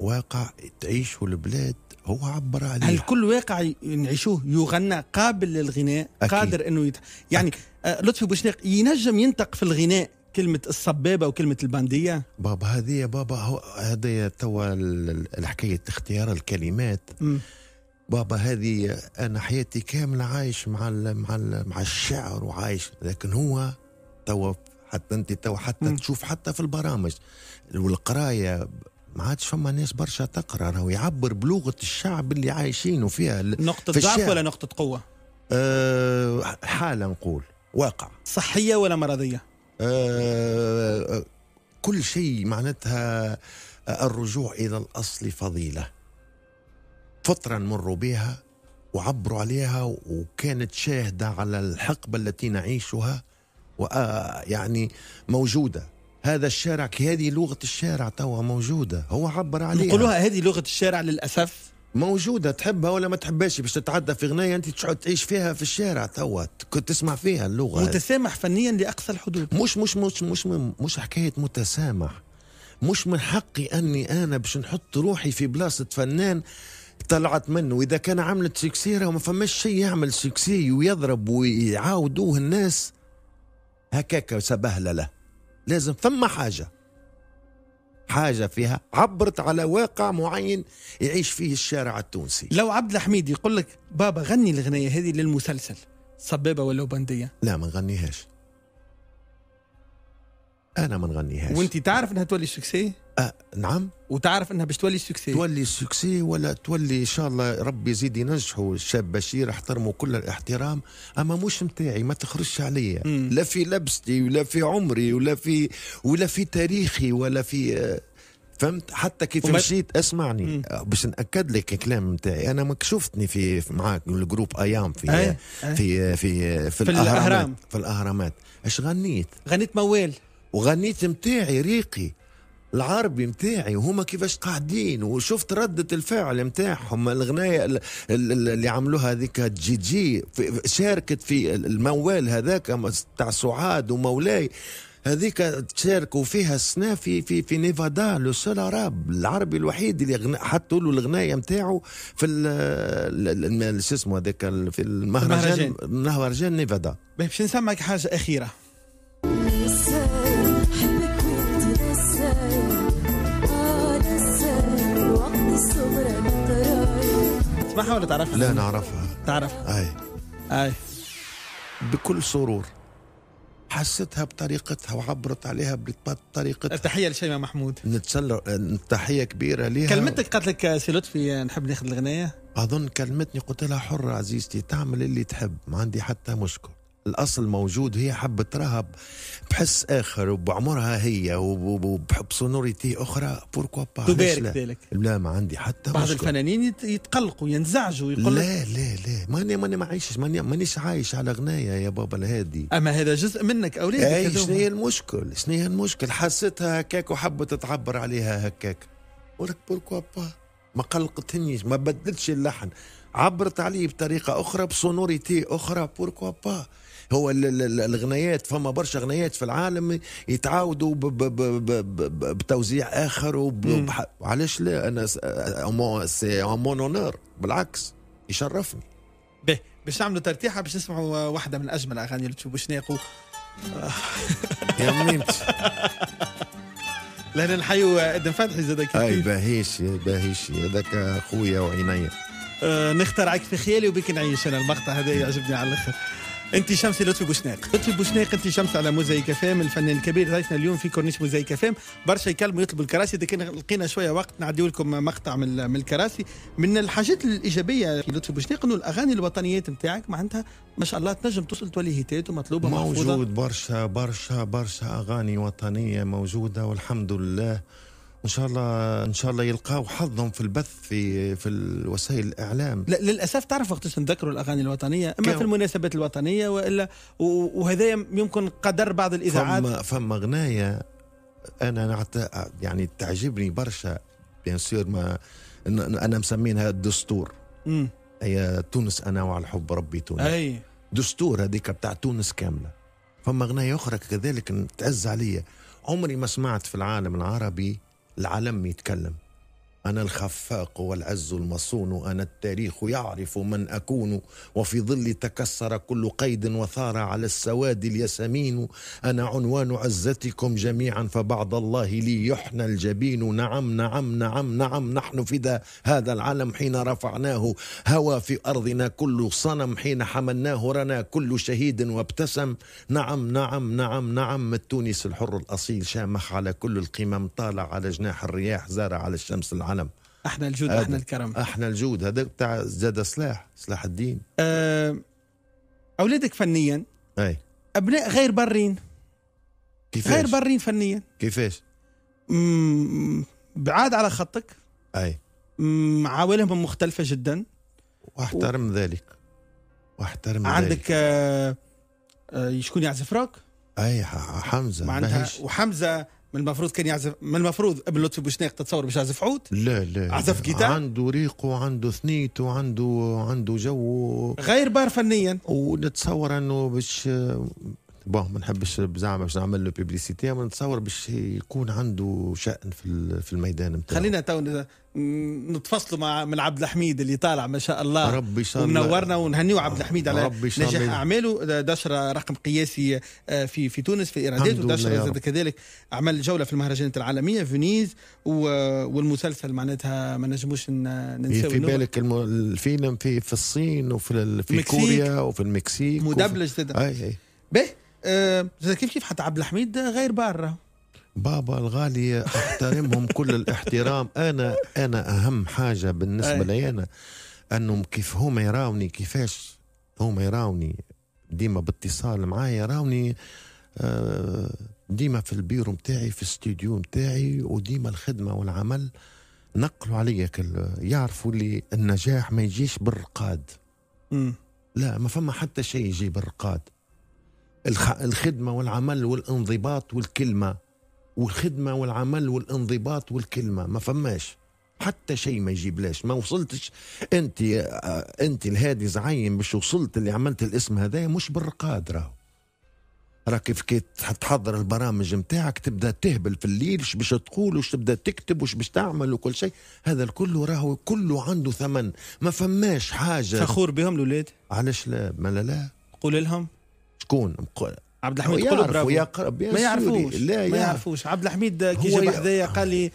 واقع تعيشه البلاد هو عبر عليه هل كل واقع نعيشوه يغنى قابل للغناء أكيد. قادر انه يت... يعني أكيد. آه، لطفي بوشناق ينجم ينطق في الغناء كلمة الصبابة وكلمة البندية بابا هذه يا بابا هذه توا الحكاية اختيار الكلمات م. بابا هذه أنا حياتي كاملة عايش مع الـ مع الـ مع الشعر وعايش لكن هو توا حتى أنت توا حتى م. تشوف حتى في البرامج والقراية ما عادش فما ناس برشا تقرا راهو يعبر بلغه الشعب اللي عايشينه فيها نقطة في ضعف ولا نقطة قوة؟ أه حالة نقول واقع صحية ولا مرضية؟ آه، آه، كل شيء معناتها آه، الرجوع إلى الأصل فضيلة فترة نمروا بها وعبروا عليها وكانت شاهدة على الحقبة التي نعيشها ويعني موجودة هذا الشارع هذه لغة الشارع توا موجودة هو عبر عليها نقولوها هذه لغة الشارع للأسف موجوده تحبها ولا ما تحبهاش باش تتعدى في غنايه انت تقعد تعيش فيها في الشارع توا كنت تسمع فيها اللغه متسامح فنيا لاقصى الحدود مش مش مش مش مش حكايه متسامح مش من حقي اني انا باش نحط روحي في بلاصه فنان طلعت منه واذا كان عملت سكسيره وما فماش شيء يعمل سكسي ويضرب ويعاودوه الناس هكاك سبهله له لازم فما حاجه حاجة فيها عبرت على واقع معين يعيش فيه الشارع التونسي لو عبد الحميد يقول لك بابا غني الغنية هذه للمسلسل صبابة ولا بندية لا ما نغنيهاش أنا ما نغنيهاش وأنت تعرف أنها تولي سكسي أه نعم وتعرف انها باش تولي سكسي تولي سكسي ولا تولي ان شاء الله ربي يزيد ينجحوا الشاب بشير احترمه كل الاحترام اما مش نتاعي ما تخرجش عليا لا في لبستي ولا في عمري ولا في ولا في تاريخي ولا في آه، فهمت حتى كيف ومت... مشيت اسمعني آه، باش ناكد لك الكلام نتاعي انا ما شفتني في معاك الجروب ايام في أي. آه، أي. في في في, في الاهرامات في الاهرامات اش غنيت غنيت موال وغنيت نتاعي ريقي العربي متاعي وهما كيفاش قاعدين وشفت ردة الفعل متاعهم الغناية اللي عملوها هذيك جي جي شاركت في الموال هذاك تاع سعاد ومولاي هذيك تشاركوا فيها السنا في في في نيفادا لو سول عرب العربي الوحيد اللي حطوا له الغناية نتاعو في شو اسمه هذاك في المهرجان مهرجان نيفادا باش نسمعك حاجة أخيرة تسمعها ولا تعرفها؟ لا نعرفها تعرفها اي اي بكل سرور حستها بطريقتها وعبرت عليها بطريقتها تحية لشيماء محمود نتسلى تحية كبيرة ليها كلمتك قالت لك سي لطفي نحب ناخذ الغناية أظن كلمتني قلت لها حرة عزيزتي تعمل اللي تحب ما عندي حتى مشكل الأصل موجود هي حبة رهب بحس آخر وبعمرها هي وبحب سونوريتي أخرى بوركوا با تبارك لا. لا ما عندي حتى بعض مشكلة. الفنانين يتقلقوا ينزعجوا يقول لا لا لا ماني ماني ما عايشش ماني مانيش عايش على غناية يا بابا الهادي أما هذا جزء منك أولادك أي شنو هي المشكل شنو هي المشكل حسيتها هكاك وحبت تعبر عليها هكاك ولك بوركوا با ما قلقتنيش ما بدلتش اللحن عبرت عليه بطريقه اخرى بسونوريتي اخرى بوركوا با هو الغنيات فما برشا غنيات في العالم يتعاودوا بتوزيع اخر وعلاش لا انا سي مون اونور بالعكس يشرفني به باش نعملوا ترتيحه باش نسمعوا واحده من اجمل اغاني اللي تشوفوا شناقوا يا منيت لان نحيوا ادم فتحي زاد كيف اي باهيش باهيش هذاك خويا وعينيا آه نخترعك في خيالي وبيك نعيش انا المقطع هذا يعجبني على الاخر انت شمس لطفي بوشناق لطفي بوشناق انت شمس على موزاي فام الفنان الكبير ضيفنا اليوم في كورنيش موزاي فام برشا يكلموا يطلبوا الكراسي اذا لقينا شويه وقت نعدي لكم مقطع من من الكراسي من الحاجات الايجابيه في لطفي بوشناق انه الاغاني الوطنيات نتاعك معناتها ما شاء الله تنجم توصل تولي هيتات ومطلوبه موجود برشا برشا برشا اغاني وطنيه موجوده والحمد لله ان شاء الله ان شاء الله يلقاو حظهم في البث في في وسائل الاعلام لا للاسف تعرف وقتاش نذكروا الاغاني الوطنيه اما في المناسبات الوطنيه والا وهذا يمكن قدر بعض الاذاعات فما فما غنايه انا نعت... يعني تعجبني برشا بيان سور ما انا مسمينها الدستور امم هي تونس انا وعلى الحب ربي تونس اي دستور هذيك بتاع تونس كامله فما غنايه اخرى كذلك تعز عليا عمري ما سمعت في العالم العربي العالم يتكلم أنا الخفاق والعز المصون أنا التاريخ يعرف من أكون وفي ظل تكسر كل قيد وثار على السواد اليسمين أنا عنوان عزتكم جميعا فبعد الله لي يحنى الجبين نعم نعم نعم نعم نحن فدا هذا العلم حين رفعناه هوى في أرضنا كل صنم حين حملناه رنا كل شهيد وابتسم نعم نعم نعم نعم التونس الحر الأصيل شامخ على كل القمم طال على جناح الرياح زار على الشمس العالم العالم احنا الجود احنا الكرم احنا الجود هذاك بتاع زاد سلاح سلاح الدين أه اولادك فنيا اي ابناء غير بارين كيفاش غير بارين فنيا كيفاش بعاد على خطك اي عوالمهم مختلفه جدا واحترم و... ذلك واحترم عندك آه آه شكون يعزف روك اي حمزه معناتها وحمزه من المفروض كان يعزف من المفروض ابن لطفي بوشناق تتصور باش يعزف عود لا لا عزف جيتار عنده ريق وعنده ثنيته وعنده عنده جو غير بار فنيا ونتصور انه باش بون ما نحبش زعما باش نعمل له بيبليسيتي اما نتصور باش يكون عنده شأن في في الميدان نتاعو خلينا تو نتفصلوا مع من عبد الحميد اللي طالع ما شاء الله ربي شاء الله ومنورنا ونهنيو عبد الحميد على نجاح اعماله دشر رقم قياسي آه، في في تونس في ايرادات ودشر كذلك عمل جوله في المهرجانات العالميه فينيز والمسلسل معناتها ما نجموش ننساو في بالك الفيلم في في الصين وفي في كوريا وفي المكسيك مدبلج وفي... اي اي به أه كيف كيف حتى عبد الحميد غير بارة بابا الغالي احترمهم كل الاحترام انا انا اهم حاجه بالنسبه لي انا انهم كيف هما يراوني كيفاش هما يراوني ديما باتصال معايا يراوني آه، ديما في البيرو متاعي في الاستوديو متاعي وديما الخدمه والعمل نقلوا عليا كل يعرفوا اللي النجاح ما يجيش بالرقاد لا ما فما حتى شيء يجي بالرقاد الخدمة والعمل والانضباط والكلمة والخدمة والعمل والانضباط والكلمة ما فماش حتى شيء ما يجيبلاش ما وصلتش انت آه، انت الهادي زعيم باش وصلت اللي عملت الاسم هذايا مش بالرقاد راهو راك كي تحضر البرامج نتاعك تبدا تهبل في الليل وش باش تقول وش تبدا تكتب وش باش تعمل وكل شيء هذا الكل راهو كله عنده ثمن ما فماش حاجه فخور بهم الاولاد علاش لا ما لا لا قول لهم تكون عبد الحميد قول برافو يقرب ما يعرفوش لا ما يعرفوش عبد الحميد كي جاب بحذايا قال لي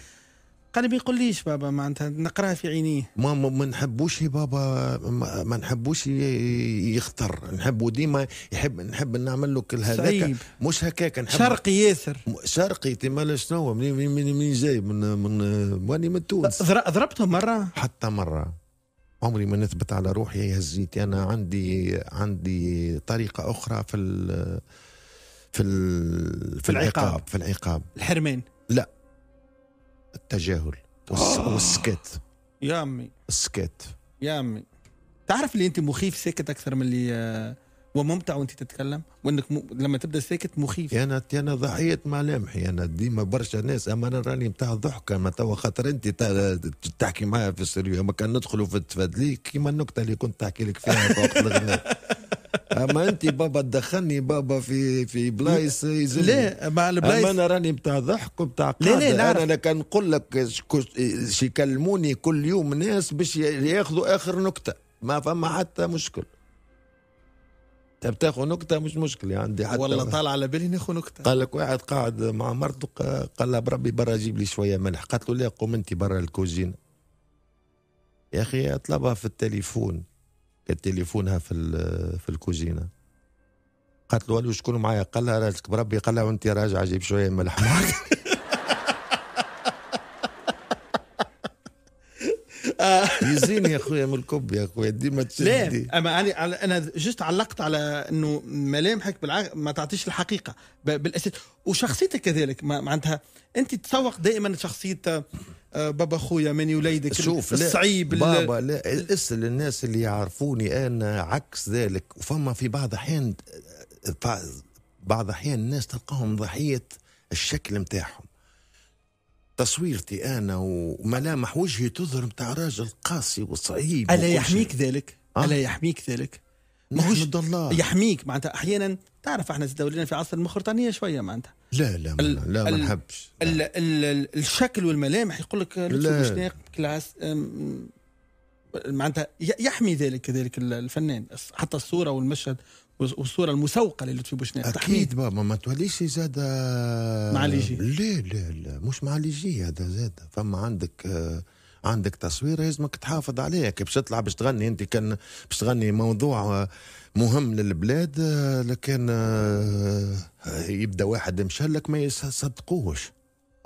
قال لي ما يقوليش بابا معناتها نقراها في عينيه ما ما نحبوش بابا ما نحبوش يخطر نحبو ديما يحب نحب نعمل له كل هذاك مش هكاك نحب شرقي ياسر شرقي مال شنو منين منين جاي من من واني من تونس ضربته مره حتى مره عمري ما نثبت على روحي هزيتي انا عندي عندي طريقه اخرى في ال في ال في العقاب في العقاب الحرمان لا التجاهل آه. والسكت يا امي السكت يا امي تعرف اللي انت مخيف ساكت اكثر من اللي آه، وممتع وانت تتكلم وانك م... لما تبدا ساكت مخيف انا انا ضحيه ملامحي انا ديما برشا ناس اما انا راني نتاع الضحك اما توا خاطر انت تحكي معايا في السيريو اما كان ندخلوا في التفادلي كيما النكته اللي كنت تحكي لك فيها فوق الغناء اما انت بابا تدخلني بابا في في بلايص لا مع البلايص انا راني بتاع ضحك وبتاع قاعده لا لا انا, أنا كان نقول لك يكلموني كل يوم ناس باش ياخذوا اخر نكته ما فما حتى مشكل تب تاخذ نكته مش مشكله عندي حتى والله طالع على بالي ناخذ نكته قال لك واحد قاعد مع مرته قال لها بربي برا جيب لي شويه ملح قالت له لا قوم انت برا الكوزين يا اخي طلبها في التليفون كان تليفونها في في الكوزينه قالت له شكون معايا قال لها راجلك بربي قال لها وانت راجعه جيب شويه ملح معك آه. يزين يا اخويا من الكب يا اخويا دي ما تشدي اما انا انا جست علقت على انه ملامحك بالعق... ما تعطيش الحقيقه بالاساس وشخصيتك كذلك ما معناتها انت تسوق دائما شخصيه آه، بابا خويا من وليدك شوف الصعيب لا بابا لا اسال الناس اللي يعرفوني انا عكس ذلك وفما في بعض الاحيان آه، بعض الاحيان الناس تلقاهم ضحيه الشكل نتاعهم تصويرتي انا وملامح وجهي تظهر نتاع راجل قاسي وصعيب الا يحميك ذلك؟ أه؟ الا يحميك ذلك؟ ماهوش الله يحميك معناتها احيانا تعرف احنا ولينا في عصر المخرطانيه شويه معناتها لا لا ال لا ما نحبش الشكل والملامح يقول لك مشناق كلاس معناتها يحمي ذلك كذلك الفنان حتى الصوره والمشهد والصوره المسوقه للطفي بوشناق اكيد بابا ما توليش زاد آه، مع ليجي لا لا لا مش مع ليجي هذا زاد فما عندك آه، عندك تصوير لازمك تحافظ عليها كي باش تطلع باش تغني انت كان باش تغني موضوع آه، مهم للبلاد لكن يبدا واحد مشلك ما يصدقوش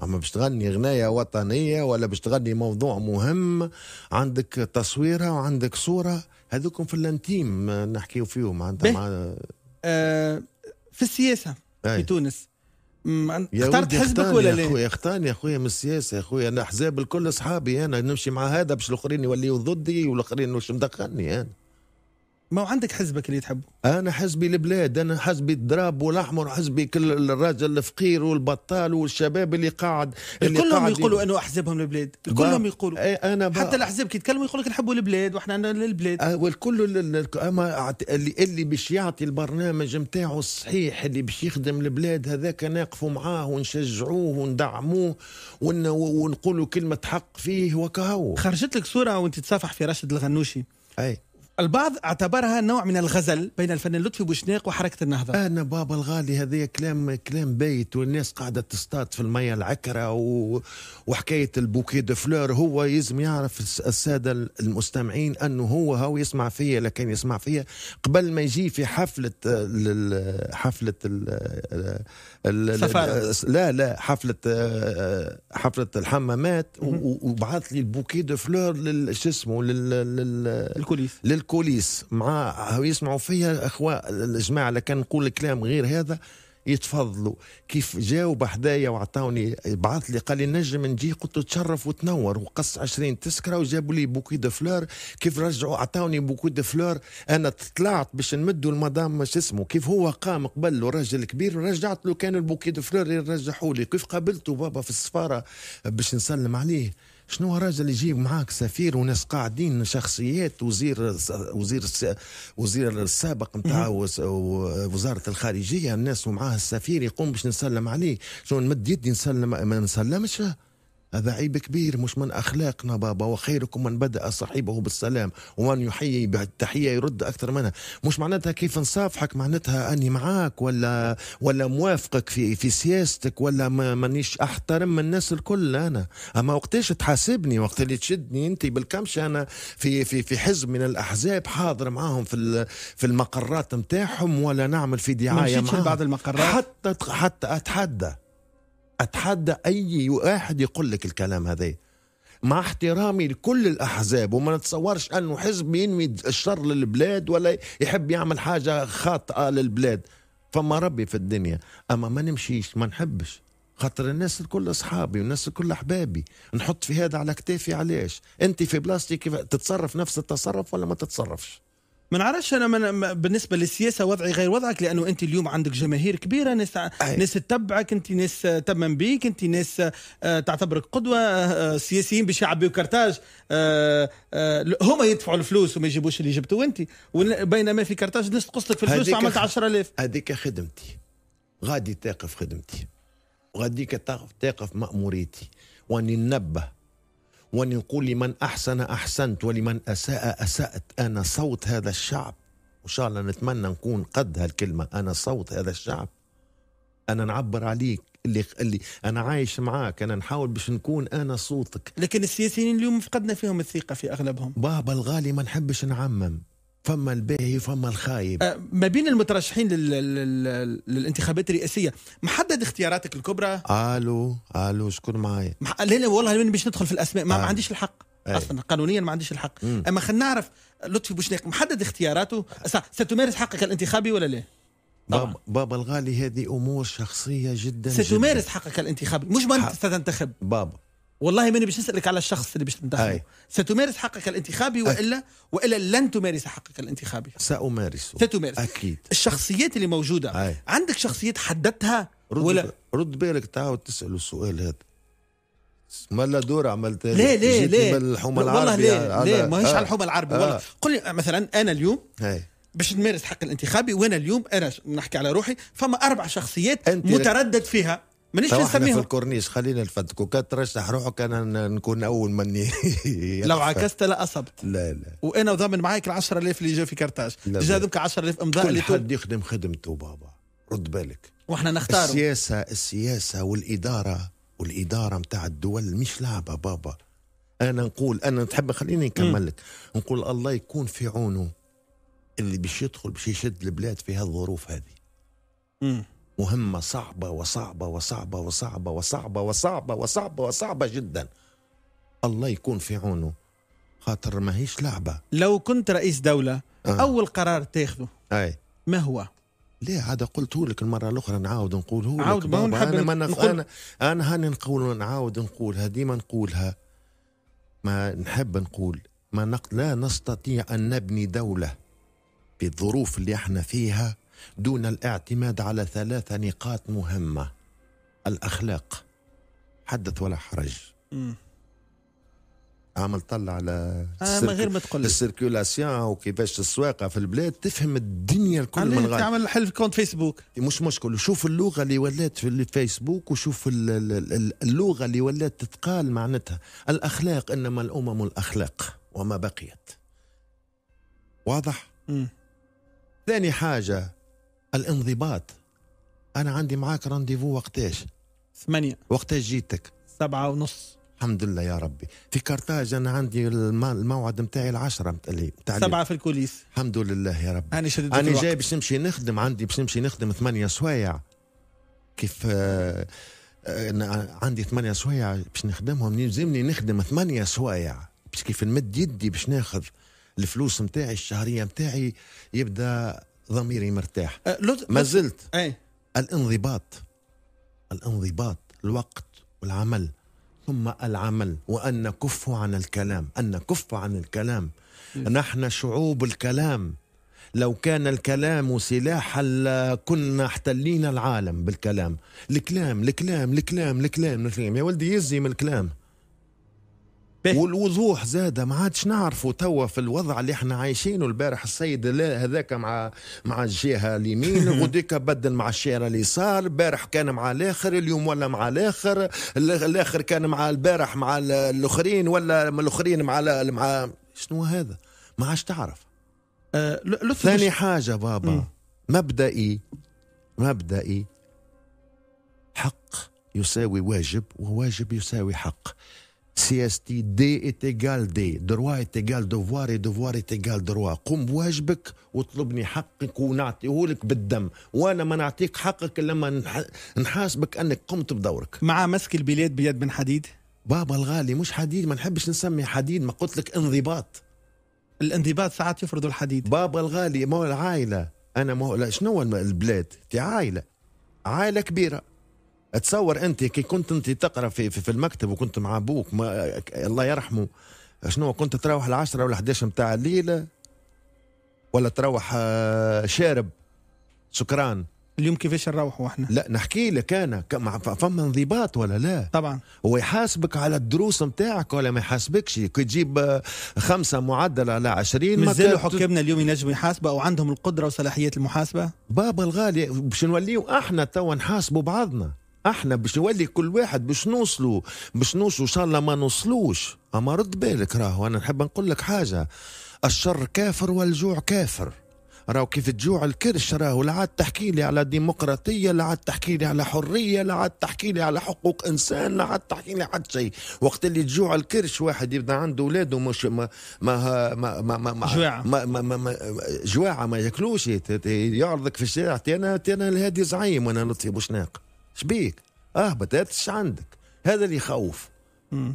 اما باش تغني غنايه وطنيه ولا باش تغني موضوع مهم عندك تصويره وعندك صوره هذوكم في الانتيم نحكيو فيهم معناتها مع... آه في السياسه أي. في تونس اخترت حزبك ولا لا؟ يا خويا اختاني يا اخويا من السياسه يا اخويا انا احزاب الكل اصحابي انا نمشي مع هذا باش الاخرين يوليوا ضدي والاخرين مش مدخلني انا يعني. ما هو عندك حزبك اللي تحبه انا حزبي البلاد انا حزبي الدراب والاحمر حزبي كل الراجل الفقير والبطال والشباب اللي قاعد اللي كلهم قاعد يقولوا انه احزابهم البلاد كلهم يقولوا ايه انا بقى. حتى الاحزاب كي يتكلموا يقول لك نحبوا البلاد واحنا عندنا البلاد اه والكل اما اللي اللي باش يعطي البرنامج نتاعو الصحيح اللي باش يخدم البلاد هذاك نقفوا معاه ونشجعوه وندعموه ونقولوا كلمه حق فيه وكهو خرجت لك صوره وانت تصافح في راشد الغنوشي اي البعض اعتبرها نوع من الغزل بين الفنان لطفي بوشناق وحركه النهضه انا بابا الغالي هذا كلام كلام بيت والناس قاعده تصطاد في الميه العكره و... وحكايه البوكي دو فلور هو لازم يعرف الساده المستمعين انه هو هو يسمع فيا لكن يسمع فيا قبل ما يجي في حفله آه، حفله السفاره آه، لا لا حفله آه، حفله الحمامات وبعث لي البوكي دو فلور شو اسمه لل الكوليس الكوليس مع يسمعوا فيا اخوة الجماعة اللي كان نقول كلام غير هذا يتفضلوا كيف جاوب حدايا وعطاوني بعث لي قال لي نجم نجي قلت له تشرف وتنور وقص 20 تسكره وجابوا لي بوكي دو فلور كيف رجعوا عطاوني بوكي دو فلور انا طلعت باش نمدوا المدام مش اسمه كيف هو قام قبل راجل كبير رجعت له كان البوكي دو فلور اللي رجحوا لي كيف قابلته بابا في السفاره باش نسلم عليه شنو الراجل يجيب معاك سفير وناس قاعدين شخصيات وزير وزير وزير السابق نتاع وزاره الخارجيه الناس ومعاه السفير يقوم باش نسلم عليه شنو نمد يدي نسلم ما نسلمش هذا عيب كبير مش من أخلاقنا بابا وخيركم من بدأ صاحبه بالسلام ومن يحيي بالتحية يرد أكثر منها مش معناتها كيف نصافحك معناتها أني معاك ولا ولا موافقك في في سياستك ولا مانيش أحترم من الناس الكل أنا أما وقتاش تحاسبني وقت اللي تشدني أنت بالكمش أنا في في في حزب من الأحزاب حاضر معاهم في في المقرات نتاعهم ولا نعمل في دعايه معاهم بعض المقرات حتى حتى اتحدى أتحدى أي واحد يقول لك الكلام هذا مع احترامي لكل الأحزاب وما نتصورش أنه حزب ينوي الشر للبلاد ولا يحب يعمل حاجة خاطئة للبلاد فما ربي في الدنيا أما ما نمشيش ما نحبش خاطر الناس الكل اصحابي والناس الكل احبابي نحط في هذا على كتافي علاش انت في بلاستيك تتصرف نفس التصرف ولا ما تتصرفش ما نعرفش انا من بالنسبه للسياسه وضعي غير وضعك لانه انت اليوم عندك جماهير كبيره ناس أيه. ناس تتبعك انت ناس تمن بيك انت ناس آه، تعتبرك قدوه آه، آه، سياسيين بشعب وكرتاج هما يدفعوا الفلوس وما يجيبوش اللي جبته انت بينما في كرتاج الناس تقصتك في الفلوس وعملت 10000 هذيك خدمتي غادي تقف خدمتي وغاديك تقف ماموريتي واني ننبه ونقول نقول لمن أحسن أحسنت ولمن أساء أسأت أنا صوت هذا الشعب وإن شاء الله نتمنى نكون قد هالكلمة أنا صوت هذا الشعب أنا نعبر عليك اللي اللي انا عايش معاك انا نحاول باش نكون انا صوتك لكن السياسيين اليوم فقدنا فيهم الثقه في اغلبهم بابا الغالي ما نحبش نعمم فما الباهي فما الخايب أه، ما بين المترشحين لل... لل... للانتخابات الرئاسيه محدد اختياراتك الكبرى الو الو شكون معايا مح... لا لا والله باش ندخل في الاسماء ما, آه. ما عنديش الحق أي. اصلا قانونيا ما عنديش الحق مم. اما خلينا نعرف لطفي بوشناق محدد اختياراته ستمارس حقك الانتخابي ولا لا؟ بابا, بابا الغالي هذه امور شخصيه جدا ستمارس جداً. حقك الانتخابي مش من حق. ستنتخب بابا والله ماني باش نسالك على الشخص اللي باش تنتخبه ستمارس حقك الانتخابي والا والا لن تمارس حقك الانتخابي سامارسه ستمارس اكيد الشخصيات اللي موجوده أي. عندك شخصيات حددتها رد ولا رد بالك تعاود تسال السؤال هذا لا دور عملت ليه ليه ليه من الحومه العربي والله ليه لا ليه ماهيش آه. على الحومه العربي آه. والله آه. قل لي مثلا انا اليوم باش نمارس حق الانتخابي وانا اليوم انا نحكي على روحي فما اربع شخصيات متردد فيها مانيش نسميهم الكورنيش خلينا نفتكو كان ترشح روحك انا نكون اول من لو عكست لا اصبت لا لا وانا ضامن معاك ال 10000 اللي جا في كرتاج ديجا هذوك 10000 امضاء اللي حد يخدم خدمته بابا رد بالك واحنا نختار السياسه السياسه والاداره والاداره نتاع الدول مش لعبه بابا انا نقول انا تحب خليني نكمل لك نقول الله يكون في عونه اللي باش يدخل باش يشد البلاد في هالظروف هذه مهمة صعبة وصعبة وصعبة وصعبة وصعبة وصعبة وصعبة وصعبة جدا الله يكون في عونه خاطر ما هيش لعبة لو كنت رئيس دولة آه. أول قرار تاخذه أي ما هو؟ ليه هذا قلته لك المره الاخرى نعاود نقوله عاود ما نحب انا ما نقول انا انا هاني نقول نعاود نقولها ديما نقولها ما نحب نقول ما نق... لا نستطيع ان نبني دوله بالظروف اللي احنا فيها دون الاعتماد على ثلاث نقاط مهمه الاخلاق حدث ولا حرج مم. عامل طلع على آه من غير ما تقول السيركولاسيون وكيفاش السواقه في البلاد تفهم الدنيا الكل من غير تعمل حل في كونت فيسبوك مش مشكل شوف اللغه اللي ولات في الفيسبوك وشوف اللغه اللي ولات تتقال معناتها الاخلاق انما الامم الاخلاق وما بقيت واضح؟ مم. ثاني حاجه الانضباط انا عندي معاك رانديفو وقتاش ثمانية وقتاش جيتك سبعة ونص الحمد لله يا ربي في كارتاج انا عندي الموعد نتاعي العشرة متقلي سبعة في الكوليس الحمد لله يا ربي انا شديد انا جاي باش نمشي نخدم عندي باش نمشي نخدم ثمانية سوايع كيف آه، عندي ثمانية سوايع باش نخدمهم يلزمني نخدم ثمانية سوايع باش كيف نمد يدي باش ناخذ الفلوس نتاعي الشهرية نتاعي يبدا ضميري مرتاح أه، ما زلت أي. الانضباط الانضباط الوقت والعمل ثم العمل وأن نكف عن الكلام أن نكف عن الكلام إيه. نحن شعوب الكلام لو كان الكلام سلاحا لكنا احتلينا العالم بالكلام الكلام الكلام الكلام الكلام الكلام يا ولدي يزي من الكلام والوضوح زاد ما عادش نعرفوا توا في الوضع اللي احنا عايشينه البارح السيد هذاك مع مع الجهه اليمين وديك بدل مع الشارع اليسار البارح كان مع الاخر اليوم ولا مع الاخر الاخر كان مع البارح مع الاخرين ولا الاخرين مع مع شنو هذا ما عادش تعرف أه ثاني حاجه بابا مم. مبدئي مبدئي حق يساوي واجب وواجب يساوي حق CST D est égal D droit est égal devoir et devoir est égal droit قم بواجبك وطلبني حقك ونعطيه لك بالدم وانا ما نعطيك حقك لما نحاسبك انك قمت بدورك مع مسك البلاد بيد بن حديد بابا الغالي مش حديد ما نحبش نسمي حديد ما قلت لك انضباط الانضباط ساعات يفرض الحديد بابا الغالي ما هو العائله انا ما هو شنو البلاد تي عائله عائله كبيره تصور انت كي كنت انت تقرا في, في, في المكتب وكنت مع ابوك ما الله يرحمه شنو كنت تروح العشرة ولا 11 نتاع الليل ولا تروح آه، شارب شكرا اليوم كيفاش نروحوا احنا؟ لا نحكي لك انا فما انضباط ولا لا؟ طبعا هو يحاسبك على الدروس نتاعك ولا ما يحاسبكش؟ كي تجيب آه، خمسه معدل على 20 مازالوا حكامنا اليوم ينجموا يحاسبوا او عندهم القدره وصلاحيات المحاسبه؟ بابا الغالي باش نوليو احنا توا نحاسبوا بعضنا احنا باش نولي كل واحد باش نوصلوا باش نوصلوا ان شاء الله ما نوصلوش اما رد بالك راهو انا نحب نقول لك حاجه الشر كافر والجوع كافر راهو كيف تجوع الكرش راهو لا عاد تحكي لي على ديمقراطيه لا عاد تحكي لي على حريه لا عاد تحكي لي على حقوق انسان لا عاد تحكي لي حتى شيء وقت اللي تجوع الكرش واحد يبدا عنده اولاده مش ما ما ما ما ما جواعه ما ما ما ما جواعه ما ياكلوش يعرضك في الشارع تي انا تي انا الهادي زعيم وانا لطفي بوشناق شبيك اهبط هاتش عندك هذا اللي يخوف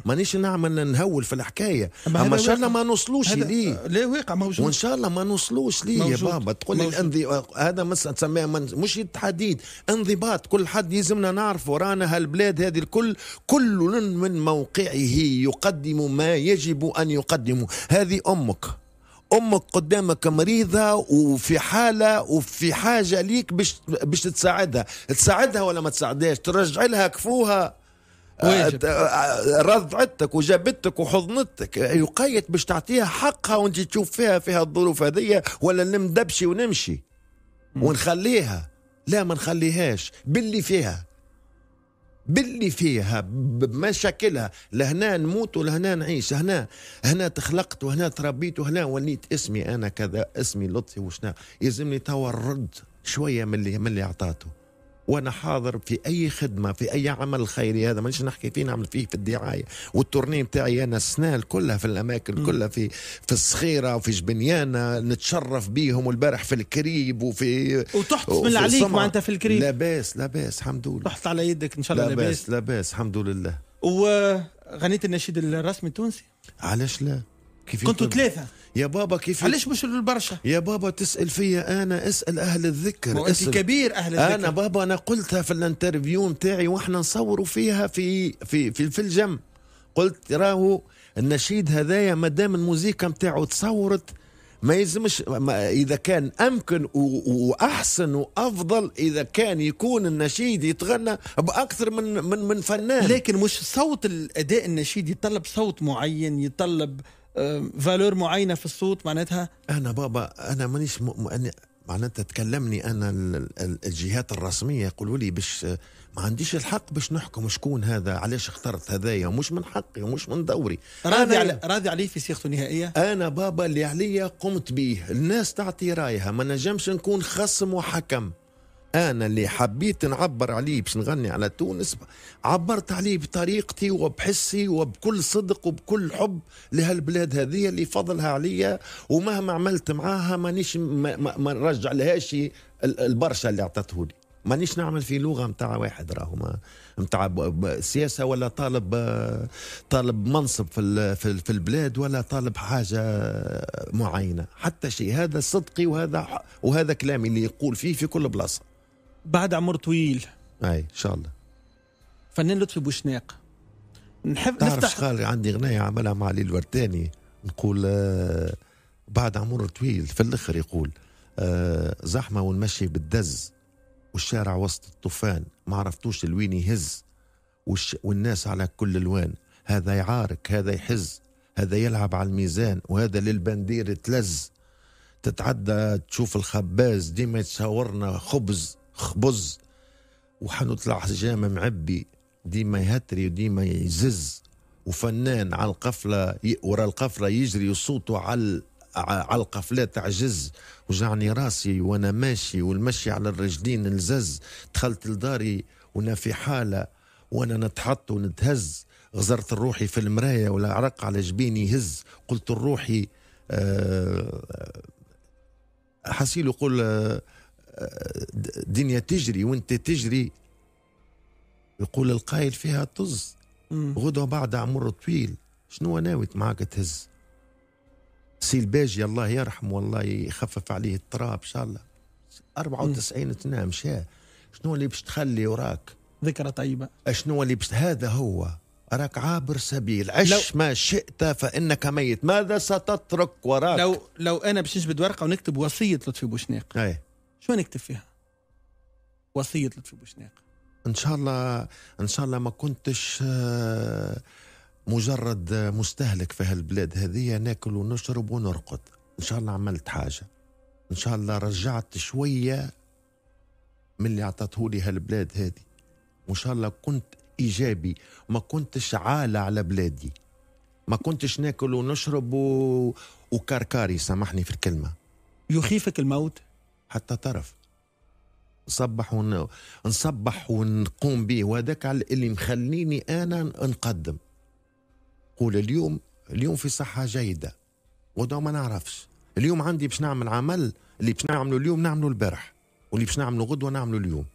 مانيش نعمل نهول في الحكايه اما ان شاء الله ما نوصلوش ليه لا واقع موجود وان شاء الله ما نوصلوش ليه يا بابا تقول لي الانضي... هذا مثلا تسميها من... مش تحديد انضباط كل حد يلزمنا نعرفه رانا هالبلاد هذه الكل كل من موقعه يقدم ما يجب ان يقدمه هذه امك امك قدامك مريضه وفي حاله وفي حاجه ليك باش باش تساعدها تساعدها ولا ما تساعدهاش ترجع لها كفوها آه، آه، رضعتك وجابتك وحضنتك يقيد باش تعطيها حقها وانت تشوف فيها في الظروف هذه ولا نمدبشي ونمشي ونخليها لا ما نخليهاش باللي فيها باللي فيها بمشاكلها لهنا نموت ولهنا نعيش هنا هنا تخلقت وهنا تربيت وهنا وليت اسمي انا كذا اسمي لطفي وشنا يلزمني توا الرد شويه من اللي من اللي اعطاته وانا حاضر في اي خدمه في اي عمل خيري هذا مانيش نحكي فيه نعمل فيه في الدعايه والتورني بتاعي انا سنال كلها في الاماكن كلها في في الصخيره وفي جبنيانه نتشرف بيهم والبارح في الكريب وفي وتحط من عليك معناتها في الكريب لاباس لاباس الحمد لله تحط على يدك ان شاء الله لاباس لاباس الحمد لله وغنيت النشيد الرسمي التونسي علاش لا كيف كنتوا ثلاثة يا بابا كيف علاش مش البرشا يا بابا تسال فيا انا اسال اهل الذكر انت كبير اهل الذكر انا بابا انا قلتها في الانترفيو نتاعي واحنا نصوروا فيها في في في, في الجم قلت راهو النشيد هذايا ما دام الموزيكا نتاعو تصورت ما يلزمش اذا كان امكن واحسن وافضل اذا كان يكون النشيد يتغنى باكثر من من من فنان لكن مش صوت الاداء النشيد يطلب صوت معين يطلب آه فالور آه، معينه في الصوت معناتها انا بابا انا مانيش م... أنا معناتها تكلمني انا الجهات الرسميه يقولوا لي باش ما عنديش الحق باش نحكم شكون هذا علاش اخترت هذايا ومش من حقي ومش من دوري راضي علي راضي عليه في صيغته النهائيه انا بابا اللي عليا قمت به الناس تعطي رايها ما نجمش نكون خصم وحكم انا اللي حبيت نعبر عليه باش نغني على تونس عبرت عليه بطريقتي وبحسي وبكل صدق وبكل حب لهالبلاد هذه اللي فضلها عليا ومهما عملت معاها مانيش ما, ما, ما نرجع لهاش البرشا اللي اعطته لي مانيش نعمل في لغه نتاع واحد راهو نتاع سياسه ولا طالب طالب منصب في في البلاد ولا طالب حاجه معينه حتى شيء هذا صدقي وهذا وهذا كلامي اللي يقول فيه في كل بلاصه بعد عمر طويل اي ان شاء الله فنان لطفي بوشناق نحب تعرف نفتح قال عندي غناية عملها مع علي الورتاني نقول آه بعد عمر طويل في الاخر يقول آه زحمة والمشي بالدز والشارع وسط الطوفان ما عرفتوش لوين يهز والش والناس على كل الوان هذا يعارك هذا يحز هذا يلعب على الميزان وهذا للبندير تلز تتعدى تشوف الخباز ديما يتصورنا خبز خبز وحنو طلع حجامه معبي ديما يهتري وديما يزز وفنان على القفله ورا القفله يجري وصوته على على القفلات تعجز وجعني راسي وانا ماشي والمشي على الرجلين الزز دخلت لداري وانا في حاله وانا نتحط ونتهز غزرت روحي في المرايه ولا عرق على جبيني يهز قلت لروحي أه حسيل يقول آه، دنيا تجري وانت تجري يقول القائل فيها طز غدوة بعد عمر طويل شنو ناوي معاك تهز سي الباجي الله يرحمه والله يخفف عليه التراب ان شاء الله 94 سنه مشى شنو اللي باش تخلي وراك ذكرى طيبه شنو اللي باش هذا هو راك عابر سبيل عش لو ما شئت فانك ميت ماذا ستترك وراك لو لو انا باش نجبد ورقه ونكتب وصيه لطفي بوشناق إيه. شو نكتب فيها وصية لطفي بوشناق ان شاء الله ان شاء الله ما كنتش آه، مجرد مستهلك في هالبلاد هذه ناكل ونشرب ونرقد ان شاء الله عملت حاجه ان شاء الله رجعت شويه من اللي اعطته لي هالبلاد هذه وان شاء الله كنت ايجابي ما كنتش عالة على بلادي ما كنتش ناكل ونشرب و... وكركاري سامحني في الكلمه يخيفك الموت حتى طرف نصبح ون... نصبح ونقوم به وهذاك اللي مخليني انا نقدم قول اليوم اليوم في صحه جيده وده ما نعرفش اليوم عندي باش نعمل عمل اللي باش نعمله اليوم نعمله البارح واللي باش نعمله غدوه نعمله اليوم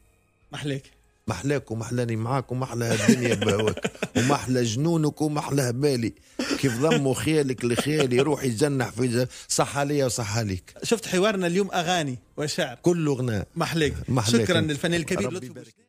محليك محلاك ومحلاني معاك ومحلى الدنيا بهواك ومحلى جنونك ومحلى هبالي كيف ضموا خيالك لخيالي روح يتجنح في صحة عليا وصحة ليك شفت حوارنا اليوم اغاني وشعر كله غناء محلاك شكرا للفنان الكبير لطفي